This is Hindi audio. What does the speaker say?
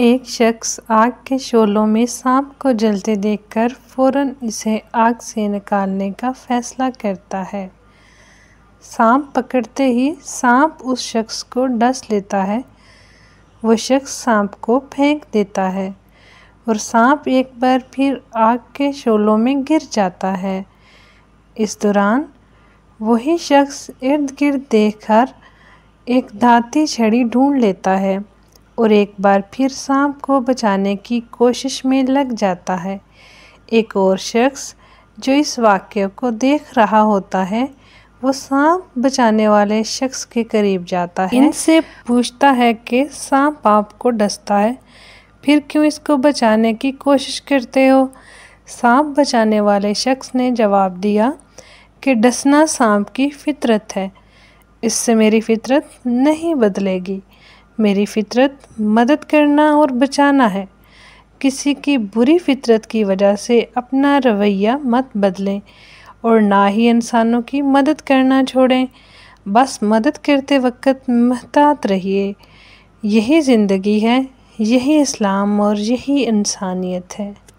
एक शख्स आग के शोलों में सांप को जलते देखकर फौरन इसे आग से निकालने का फैसला करता है सांप पकड़ते ही सांप उस शख्स को डस लेता है वो शख्स सांप को फेंक देता है और सांप एक बार फिर आग के शोलों में गिर जाता है इस दौरान वही शख्स इर्द गिर्द देखकर एक धाती छड़ी ढूंढ लेता है और एक बार फिर सांप को बचाने की कोशिश में लग जाता है एक और शख्स जो इस वाक्य को देख रहा होता है वो सांप बचाने वाले शख्स के करीब जाता है इनसे पूछता है कि सांप आपको डसता है फिर क्यों इसको बचाने की कोशिश करते हो सांप बचाने वाले शख्स ने जवाब दिया कि डसना सांप की फितरत है इससे मेरी फितरत नहीं बदलेगी मेरी फितरत मदद करना और बचाना है किसी की बुरी फितरत की वजह से अपना रवैया मत बदलें और ना ही इंसानों की मदद करना छोड़ें बस मदद करते वक्त महतात रहिए यही ज़िंदगी है यही इस्लाम और यही इंसानियत है